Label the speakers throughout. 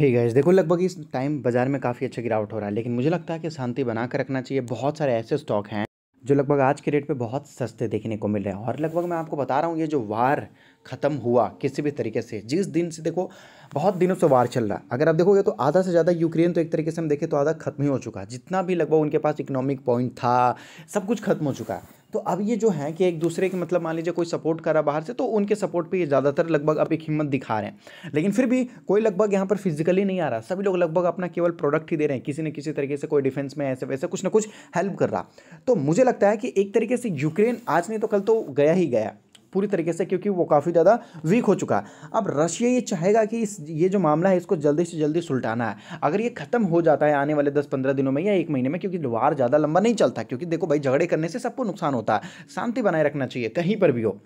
Speaker 1: ही gas देखो लगभग इस टाइम बाजार में काफ़ी अच्छा गिरावट हो रहा है लेकिन मुझे लगता है कि शांति बना कर रखना चाहिए बहुत सारे ऐसे स्टॉक हैं जो लगभग आज के रेट पे बहुत सस्ते देखने को मिल रहे हैं और लगभग मैं आपको बता रहा हूँ ये जो वार ख़त्म हुआ किसी भी तरीके से जिस दिन से देखो बहुत दिनों से वार चल रहा है अगर आप देखोगे तो आधा से ज़्यादा यूक्रेन तो एक तरीके से हम देखें तो आधा खत्म ही हो चुका है जितना भी लगभग उनके पास इकोनॉमिक पॉइंट था सब कुछ खत्म हो चुका है तो अब ये जो है कि एक दूसरे के मतलब मान लीजिए कोई सपोर्ट कर रहा बाहर से तो उनके सपोर्ट पे ये ज़्यादातर लगभग अब एक हिम्मत दिखा रहे हैं लेकिन फिर भी कोई लगभग यहाँ पर फिजिकली नहीं आ रहा सभी लोग लगभग अपना केवल प्रोडक्ट ही दे रहे हैं किसी न किसी तरीके से कोई डिफेंस में ऐसे वैसे कुछ ना कुछ हेल्प कर रहा तो मुझे लगता है कि एक तरीके से यूक्रेन आज नहीं तो कल तो गया ही गया पूरी तरीके से क्योंकि वो काफ़ी ज़्यादा वीक हो चुका है अब रशिया ये चाहेगा कि इस ये जो मामला है इसको जल्दी से जल्दी सुलटाना है अगर ये खत्म हो जाता है आने वाले दस पंद्रह दिनों में या एक महीने में क्योंकि वार ज़्यादा लंबा नहीं चलता क्योंकि देखो भाई झगड़े करने से सबको नुकसान होता है शांति बनाए रखना चाहिए कहीं पर भी हो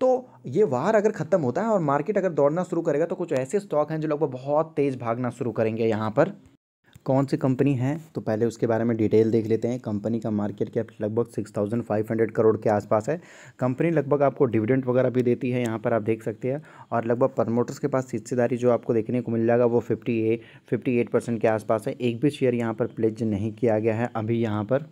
Speaker 1: तो ये वार अगर ख़त्म होता है और मार्केट अगर दौड़ना शुरू करेगा तो कुछ ऐसे स्टॉक हैं जो लोग बहुत तेज़ भागना शुरू करेंगे यहाँ पर कौन सी कंपनी है तो पहले उसके बारे में डिटेल देख लेते हैं कंपनी का मार्केट कैप लगभग six thousand five hundred crore के आसपास है कंपनी लगभग आपको डिविडेंड वगैरह भी देती है यहाँ पर आप देख सकते हैं और लगभग प्रमोटर्स के पास हिस्सेदारी जो आपको देखने को मिल जाएगा वो fifty a fifty eight percent के आसपास है एक भी शेयर यहाँ पर प्लेज नहीं किया गया है अभी यहाँ पर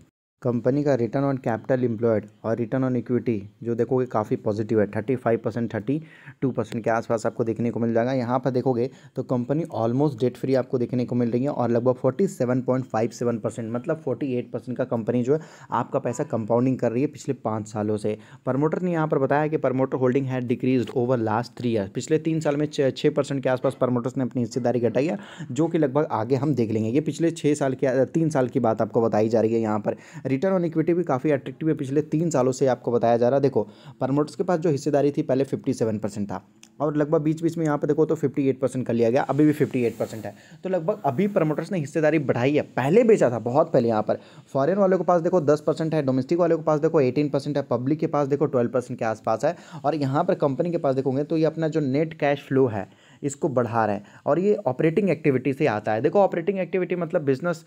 Speaker 1: कंपनी का रिटर्न ऑन कैपिटल इम्प्लॉयड और रिटर्न ऑन इक्विटी जो देखोगे काफ़ी पॉजिटिव है thirty five percent thirty two percent के आसपास आपको देखने को मिल जाएगा यहाँ पर देखोगे तो कंपनी ऑलमोस्ट डेट फ्री आपको देखने को मिल रही है और लगभग forty seven point five seven percent मतलब फोर्टी एट परसेंट का कंपनी जो है आपका पैसा कंपाउंडिंग कर रही है पिछले पाँच सालों से प्रमोटर ने यहाँ पर बताया कि प्रमोटर होल्डिंग है decrease over last three year पिछले तीन साल में छः परसेंट के आसपास प्रमोटर्स ने अपनी हिस्सेदारी घटाई है जो कि लगभग आगे हम देख लेंगे ये पिछले छः साल के तीन साल की बात आपको बताई जा रही है यहाँ पर रिटर्न ऑन इक्विटी भी काफ़ी अट्रैक्टिव है पिछले तीन सालों से आपको बताया जा रहा है देखो प्रमोटर्स के पास जो हिस्सेदारी थी पहले फिफ्टी सेवन परसेंट था और लगभग बीच बीच में यहाँ पर देखो तो फिफ्टी एट परसेंट कर लिया गया अभी भी फिफ्टी एट परसेंट है तो लगभग अभी प्रमोटर्स ने हिस्सेदारी बढ़ाई है पहले बेचा था बहुत पहले यहाँ पर फॉरेन वालों के पास देखो दस परसेंट है डोमेस्टिक वालों के पास देखो एटीन परसेंट है पब्लिक के पास देखो ट्वेल्व परसेंट के आसपास है और यहाँ पर कंपनी के पास देखोगे तो ये अपना जो नेट कैश फ्लो है इसको बढ़ा रहे हैं और ये ऑपरेटिंग एक्टिविटी से आता है देखो ऑपरेटिंग एक्टिविटी मतलब बिजनेस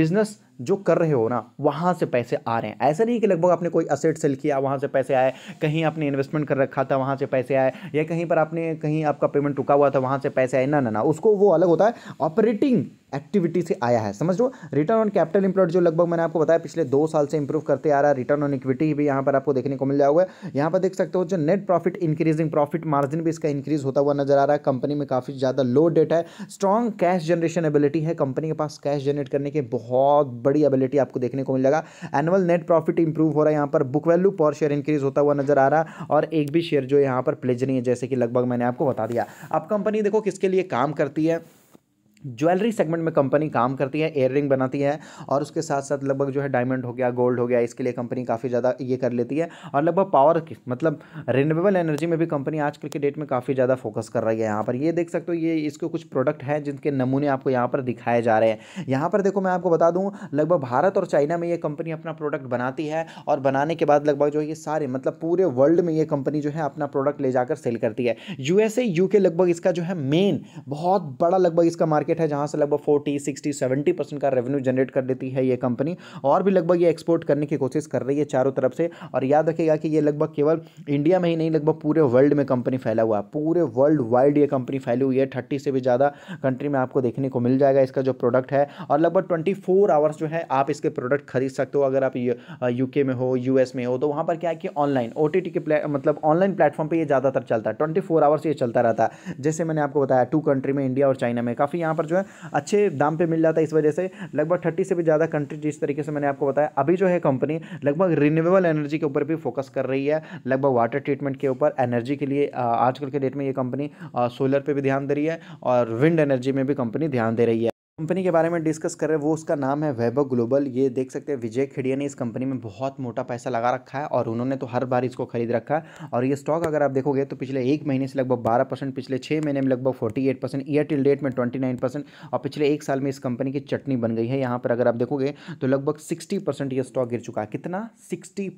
Speaker 1: बिजनेस जो कर रहे हो ना वहाँ से पैसे आ रहे हैं ऐसा नहीं कि लगभग आपने कोई असेट सेल किया वहाँ से पैसे आए कहीं आपने इन्वेस्टमेंट कर रखा था वहाँ से पैसे आए या कहीं पर आपने कहीं आपका पेमेंट रुका हुआ था वहाँ से पैसे आए ना ना ना उसको वो अलग होता है ऑपरेटिंग एक्टिविटी से आया है समझ लो रिटर्न ऑन कैपिटल इंप्लॉयड जो लगभग मैंने आपको बताया पिछले दो साल से इंप्रूव करते आ रहा है रिटर्न ऑन इक्विटी भी यहाँ पर आपको देखने को मिल जाएगा यहाँ पर देख सकते हो जो net profit increasing profit margin भी इसका इंक्रीज होता हुआ नजर आ रहा है कंपनी में काफ़ी ज़्यादा लो डेट है स्ट्रॉन्ग कैश जनरेशन एबिलिटी है कंपनी के पास कैश जनरेट करने की बहुत बड़ी एबिलिटी आपको देखने को मिलेगा एनुअल नेट प्रॉफिट इंप्रूव हो रहा है यहाँ पर book value per share increase होता हुआ नजर आ रहा है और एक भी शेयर जो यहाँ पर प्लेज नहीं है जैसे कि लगभग मैंने आपको बता दिया अब कंपनी देखो किसके लिए काम करती है ज्वेलरी सेगमेंट में कंपनी काम करती है एयर बनाती है और उसके साथ साथ लगभग जो है डायमंड हो गया गोल्ड हो गया इसके लिए कंपनी काफ़ी ज़्यादा ये कर लेती है और लगभग पावर की मतलब रिन्यूएबल एनर्जी में भी कंपनी आजकल के डेट में काफ़ी ज़्यादा फोकस कर रही है यहाँ पर ये देख सकते हो ये इसके कुछ प्रोडक्ट हैं जिनके नमूने आपको यहाँ पर दिखाए जा रहे हैं यहाँ पर देखो मैं आपको बता दूँ लगभग भारत और चाइना में ये कंपनी अपना प्रोडक्ट बनाती है और बनाने के बाद लगभग जो ये सारे मतलब पूरे वर्ल्ड में ये कंपनी जो है अपना प्रोडक्ट ले जाकर सेल करती है यूएसए यूके लगभग इसका जो है मेन बहुत बड़ा लगभग इसका मार्केट मार्केट है जहाँ से लगभग फोर्टी सिक्सटी सेवेंटी परसेंट का रेवेन्यू जनरेट कर देती है ये कंपनी और भी लगभग ये एक्सपोर्ट करने की कोशिश कर रही है चारों तरफ से और याद रखेगा कि ये लगभग केवल इंडिया में ही नहीं लगभग पूरे वर्ल्ड में कंपनी फैला हुआ है पूरे वर्ल्ड वाइड ये कंपनी फैली हुई है थर्टी से भी ज़्यादा कंट्री में आपको देखने को मिल जाएगा इसका जो प्रोडक्ट है और लगभग ट्वेंटी फोर आवर्स जो है आप इसके प्रोडक्ट खरीद सकते हो अगर आप यूके में हो यूएस में हो तो वहाँ पर क्या है कि ऑनलाइन ओ के मतलब ऑनलाइन प्लेटफॉर्म पर यह ज़्यादातर चलता है ट्वेंटी आवर्स ये चलता रहता है जैसे मैंने आपको बताया टू कंट्री में इंडिया और चाइना में काफ़ी यहाँ पर जो है अच्छे दाम पर मिल जाता है इस वजह से लगभग थर्टी से भी ज़्यादा कंट्री जिस तरीके से मैंने आपको बताया अभी जो है कंपनी लगभग रिन्यूएबल एनर्जी के ऊपर भी फोकस कर रही है लगभग वाटर ट्रीटमेंट के ऊपर एनर्जी के लिए आजकल के डेट में ये कंपनी सोलर पर भी ध्यान दे रही है और विंड एनर्जी में भी कंपनी ध्यान दे रही है कंपनी के बारे में डिस्कस कर रहे हैं वो उसका नाम है वैभव ग्लोबल ये देख सकते हैं विजय खेड़िया ने इस कंपनी में बहुत मोटा पैसा लगा रखा है और उन्होंने तो हर बार इसको खरीद रखा है और ये स्टॉक अगर आप देखोगे तो पिछले एक महीने से लगभग 12 परसेंट पिछले छः महीने में लगभग 48 परसेंट ईयर टिल डेट में ट्वेंटी परसेंट और पिछले एक साल में इस कंपनी की चटनी बन गई है यहाँ पर अगर आप देखोगे तो लगभग सिक्सटी ये स्टॉक गिर चुका है कितना सिक्सटी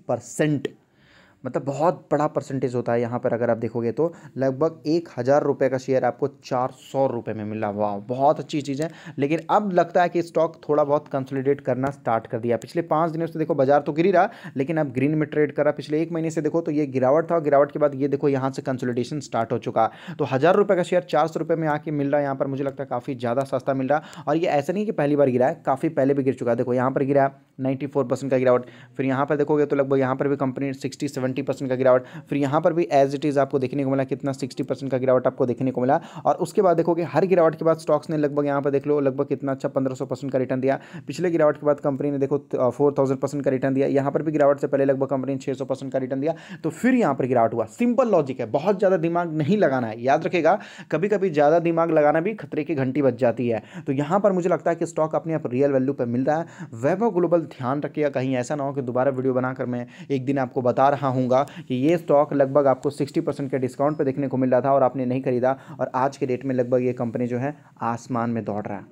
Speaker 1: मतलब बहुत बड़ा परसेंटेज होता है यहाँ पर अगर आप देखोगे तो लगभग एक हज़ार रुपये का शेयर आपको चार सौ रुपये में मिला वाह बहुत अच्छी चीज़ है लेकिन अब लगता है कि स्टॉक थोड़ा बहुत कंसोलिडेट करना स्टार्ट कर दिया पिछले पाँच दिनों से देखो बाजार तो गिरी रहा लेकिन अब ग्रीन में ट्रेड करा पिछले एक महीने से देखो तो ये गिरावट था गिरावट के बाद ये देखो यहाँ से कंसोलिडेशन स्टार्ट हो चुका तो हज़ार रुपये का शेयर चार सौ रुपये में आके मिल रहा है यहाँ पर मुझे लगता है काफ़ी ज़्यादा सस्ता मिल रहा और ये ऐसा नहीं कि पहली बार गिरा है काफ़ी पहले भी गिर चुका है देखो यहाँ पर गिरा है नाइन्टी फोर परसेंट का गिरावट फिर यहाँ पर देखोगे तो लगभग यहाँ पर भी कंपनी सिक्सटी सेवेंटी परसेंट का गिरावट फिर यहाँ पर भी एज इट इज़ आपको देखने को मिला कितना सिक्सटी परसेंट का गिरावट आपको देखने को मिला और उसके बाद देखोगे हर गिरावट के बाद स्टॉक्स ने लगभग यहाँ पर देख लो लगभग कितना अच्छा पंद्रह परसेंट का रिटर्न दिया पिछले गिरावट के बाद कंपनी ने देखो फोर थाउजेंड परसेंट का रिटर्न दिया यहाँ पर भी गिरावट से पहले लगभग कंपनी ने छः सौ परसेंट का रिटर्न दिया तो फिर यहाँ पर गिरावट हुआ सिंपल लॉजिक है बहुत ज़्यादा दिमाग नहीं लगाना है याद रखेगा कभी कभी ज़्यादा दिमाग लगाना भी खतरे की घंटी बच जाती है तो यहाँ पर मुझे लगता है कि स्टॉक अपने आप रियल वैल्यू पर मिल रहा है वैभव ग्लोबल ध्यान रखिएगा कहीं ऐसा ना हो कि दोबारा वीडियो बनाकर मैं एक दिन आपको बता रहा हूँ कि ये स्टॉक लगभग आपको सिक्सटी परसेंट के डिस्काउंट पर देखने को मिल रहा था और आपने नहीं खरीदा और आज के डेट में लगभग ये कंपनी जो है आसमान में दौड़ रहा है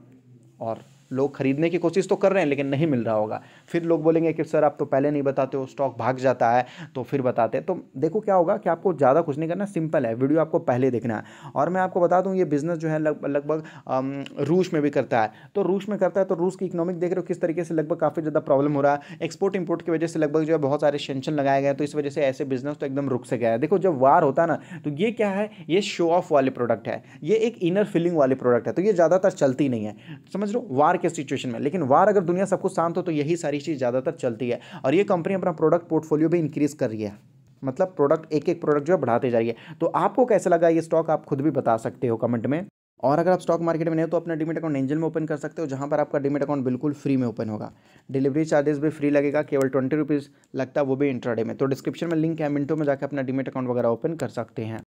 Speaker 1: और लोग खरीदने की कोशिश तो कर रहे हैं लेकिन नहीं मिल रहा होगा फिर लोग बोलेंगे कि सर आप तो पहले नहीं बताते हो स्टॉक भाग जाता है तो फिर बताते हैं तो देखो क्या होगा कि आपको ज़्यादा कुछ नहीं करना सिंपल है वीडियो आपको पहले देखना है और मैं आपको बता दूँ ये बिज़नेस जो है लगभग रूस में भी करता है तो रूस में करता है तो रूस की इकोनॉमिक देख रहे हो किस तरीके से लगभग काफ़ी ज़्यादा प्रॉब्लम हो रहा है एक्सपोर्ट इम्पोर्ट की वजह से लगभग जो है बहुत सारे सेंशन लगाए गए तो इस वजह से ऐसे बिजनेस तो एकदम रुक से गया है देखो जब वार होता है ना तो ये क्या है ये शो ऑफ वाले प्रोडक्ट है ये एक इनर फीलिंग वाले प्रोडक्ट है तो ये ज़्यादातर चलती नहीं है समझ लो वार वार के सिचुएशन में लेकिन वार अगर दुनिया सब कुछ शांत हो तो यही सारी चीज़ ज़्यादातर चलती है और ये कंपनी अपना प्रोडक्ट पोर्टफोलियो भी इंक्रीज़ कर रही है मतलब प्रोडक्ट एक एक प्रोडक्ट जो है बढ़ाते है तो आपको कैसे लगा ये स्टॉक आप खुद भी बता सकते हो कमेंट में और अगर आप स्टॉक मार्केट में नहीं हो तो अपना डिमिट अकाउंट एंजल में ओपन कर सकते हो जहाँ पर आपका डिमिट अकाउंट बिल्कुल फ्री में ओपन होगा डिलीवरी चार्जेस भी फ्री लगेगा केवल ट्वेंटी रुपीज़ लगता है वो भी इंट्राडे में तो डिस्क्रिप्शन में लिंक है मिनटों में जाकर अपना डिमिट अकाउंट वगैरह ओपन कर सकते हैं